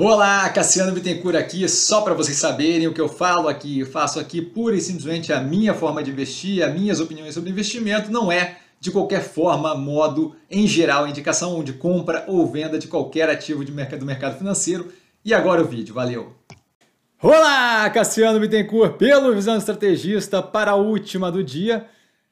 Olá, Cassiano Bittencourt aqui, só para vocês saberem o que eu falo aqui, eu faço aqui pura e simplesmente a minha forma de investir, as minhas opiniões sobre investimento, não é de qualquer forma, modo, em geral, indicação de compra ou venda de qualquer ativo de mercado, do mercado financeiro. E agora o vídeo, valeu! Olá, Cassiano Bittencourt, pelo Visão Estrategista, para a última do dia.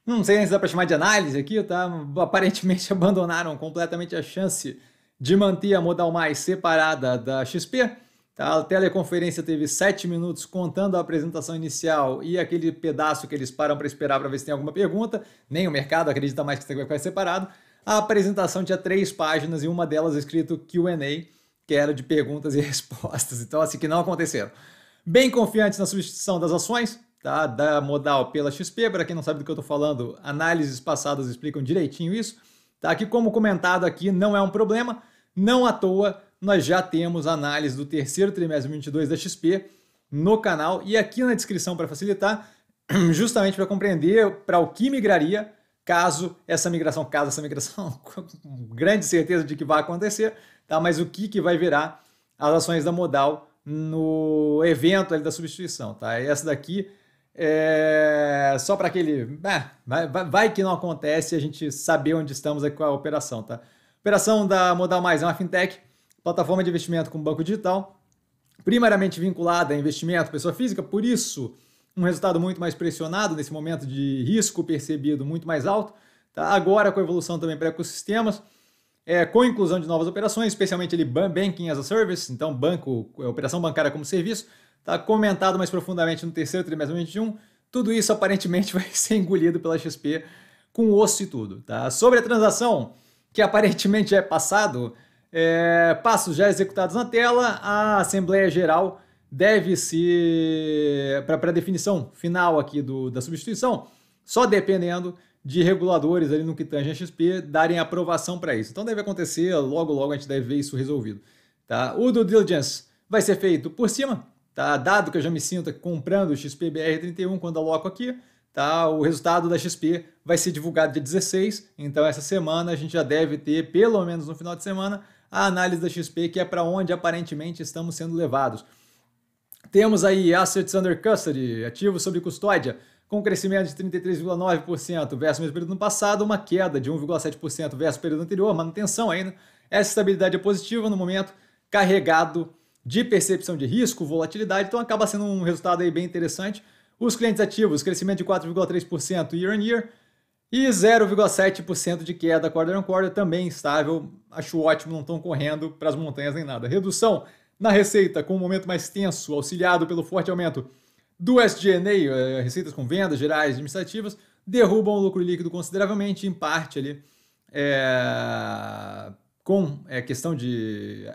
Não sei nem se dá para chamar de análise aqui, tá? Aparentemente abandonaram completamente a chance de manter a modal mais separada da XP. Tá? A teleconferência teve 7 minutos contando a apresentação inicial e aquele pedaço que eles param para esperar para ver se tem alguma pergunta. Nem o mercado acredita mais que vai ficar separado. A apresentação tinha três páginas e uma delas escrito QA, que era de perguntas e respostas. Então, assim, que não aconteceram. Bem confiantes na substituição das ações, tá? da modal pela XP. Para quem não sabe do que eu estou falando, análises passadas explicam direitinho isso. Tá? Que, como comentado aqui, não é um problema, não à toa nós já temos análise do terceiro trimestre 22 da XP no canal e aqui na descrição para facilitar, justamente para compreender para o que migraria caso essa migração, caso essa migração, com grande certeza de que vai acontecer, tá? mas o que, que vai virar as ações da modal no evento da substituição. Tá? Essa daqui é, só para aquele. Né, vai, vai, que não acontece a gente saber onde estamos aqui com a operação, tá? Operação da Modal Mais é uma fintech, plataforma de investimento com banco digital, primariamente vinculada a investimento, pessoa física, por isso um resultado muito mais pressionado nesse momento de risco percebido muito mais alto. Tá? Agora, com a evolução também para ecossistemas, é, com inclusão de novas operações, especialmente ele Banking as a Service, então banco, é, operação bancária como serviço tá comentado mais profundamente no terceiro trimestre de 2021, tudo isso aparentemente vai ser engolido pela XP com osso e tudo. Tá? Sobre a transação, que aparentemente já é passado, é, passos já executados na tela, a Assembleia Geral deve se. para a definição final aqui do, da substituição, só dependendo de reguladores ali no que tange a XP darem aprovação para isso. Então deve acontecer, logo logo a gente deve ver isso resolvido. Tá? O do diligence vai ser feito por cima, Tá? Dado que eu já me sinto comprando o XPBR31 quando aloco aqui, tá? o resultado da XP vai ser divulgado dia 16, então essa semana a gente já deve ter, pelo menos no final de semana, a análise da XP, que é para onde aparentemente estamos sendo levados. Temos aí assets under custody, ativos sob custódia, com crescimento de 33,9% versus o mesmo período no passado, uma queda de 1,7% versus o período anterior, manutenção ainda. Essa estabilidade é positiva no momento, carregado de percepção de risco, volatilidade, então acaba sendo um resultado aí bem interessante. Os clientes ativos, crescimento de 4,3% year on year e 0,7% de queda quarter on quarter, também estável. Acho ótimo, não estão correndo para as montanhas nem nada. Redução na receita com um momento mais tenso, auxiliado pelo forte aumento do SG&A, eh, receitas com vendas gerais administrativas, derrubam o lucro líquido consideravelmente, em parte ali, é, com é, questão de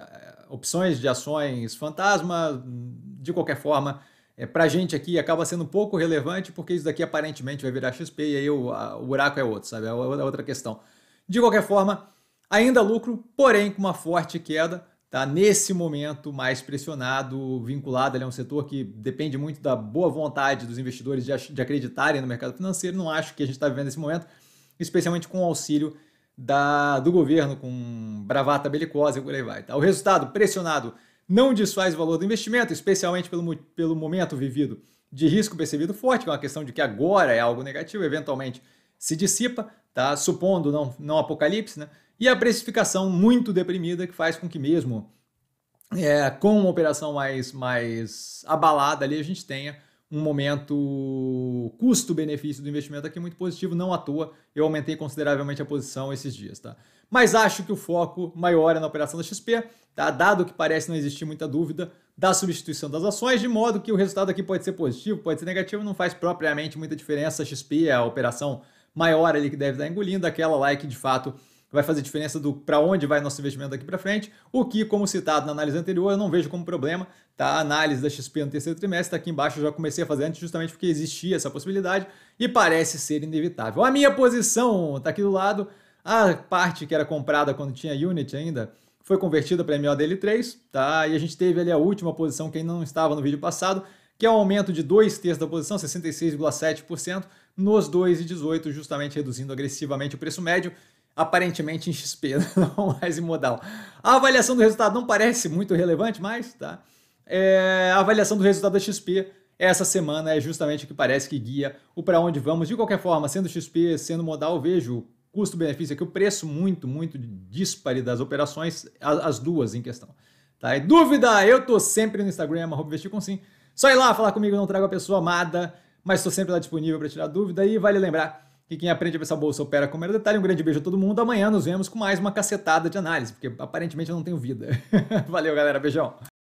opções de ações fantasma, de qualquer forma, é, para a gente aqui acaba sendo pouco relevante, porque isso daqui aparentemente vai virar XP e aí o, a, o buraco é outro, sabe? É, é outra questão. De qualquer forma, ainda lucro, porém com uma forte queda, tá? Nesse momento mais pressionado, vinculado ali a um setor que depende muito da boa vontade dos investidores de, de acreditarem no mercado financeiro. Não acho que a gente está vivendo nesse momento, especialmente com o auxílio da, do governo com bravata belicosa e por aí vai. Tá? O resultado, pressionado, não desfaz o valor do investimento, especialmente pelo, pelo momento vivido de risco percebido forte, que é uma questão de que agora é algo negativo, eventualmente se dissipa, tá? supondo não, não apocalipse, né? e a precificação muito deprimida que faz com que mesmo é, com uma operação mais, mais abalada ali a gente tenha um momento custo-benefício do investimento aqui muito positivo, não à toa eu aumentei consideravelmente a posição esses dias, tá? Mas acho que o foco maior é na operação da XP, tá? Dado que parece não existir muita dúvida da substituição das ações, de modo que o resultado aqui pode ser positivo, pode ser negativo, não faz propriamente muita diferença. A XP é a operação maior ali que deve estar engolindo, aquela lá é que de fato vai fazer diferença do para onde vai nosso investimento daqui para frente, o que, como citado na análise anterior, eu não vejo como problema, tá? A análise da XP no terceiro trimestre está aqui embaixo, eu já comecei a fazer antes justamente porque existia essa possibilidade e parece ser inevitável. A minha posição está aqui do lado, a parte que era comprada quando tinha unit ainda, foi convertida para MODL3, tá? E a gente teve ali a última posição que ainda não estava no vídeo passado, que é um aumento de 2 terços da posição, 66,7%, nos 2,18, justamente reduzindo agressivamente o preço médio aparentemente em XP, não mais em modal. A avaliação do resultado não parece muito relevante, mas tá. É, a avaliação do resultado da XP essa semana é justamente o que parece que guia o para onde vamos. De qualquer forma, sendo XP, sendo modal, vejo custo-benefício aqui, o preço muito, muito dispare das operações, as, duas em questão. Tá? E dúvida, eu tô sempre no Instagram, @vestircomsim. Só ir lá falar comigo, não trago a pessoa amada, mas estou sempre lá disponível para tirar dúvida. E vale lembrar que quem aprende a essa bolsa opera com o menor detalhe. Um grande beijo a todo mundo. Amanhã nos vemos com mais uma cacetada de análise, porque aparentemente eu não tenho vida. Valeu, galera. Beijão.